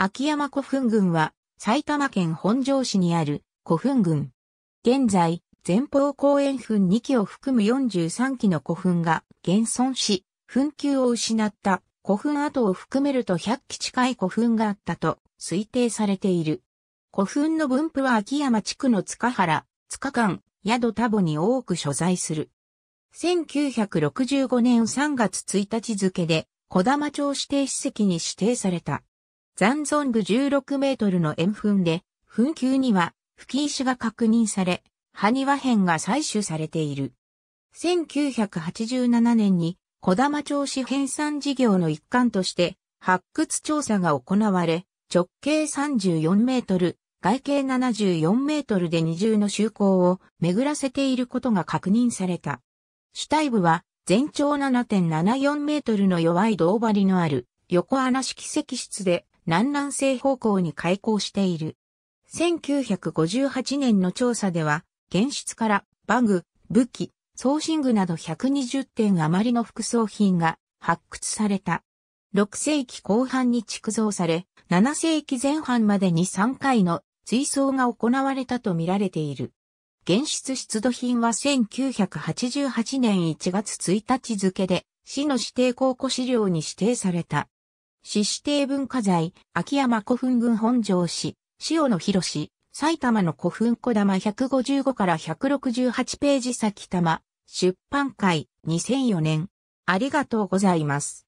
秋山古墳群は埼玉県本庄市にある古墳群。現在、前方後円墳2基を含む43基の古墳が現存し、墳丘を失った古墳跡を含めると100基近い古墳があったと推定されている。古墳の分布は秋山地区の塚原、塚間、宿田母に多く所在する。1965年3月1日付で、小玉町指定史跡に指定された。残存部16メートルの円墳で、墳丘には吹石が確認され、埴輪片が採取されている。1987年に小玉町市編纂事業の一環として発掘調査が行われ、直径34メートル、外径74メートルで二重の周行を巡らせていることが確認された。主体部は全長7.74メートルの弱い銅張りのある横穴式石室で南南西方向に開港している。1958年の調査では、原出からバグ、武器、送信具など120点余りの副葬品が発掘された。6世紀後半に築造され、7世紀前半までに3回の追葬が行われたとみられている。原出出土品は1988年1月1日付で、市の指定候補資料に指定された。市指定文化財、秋山古墳群本城市、塩野博市、埼玉の古墳小玉155から168ページ先玉、出版会2004年。ありがとうございます。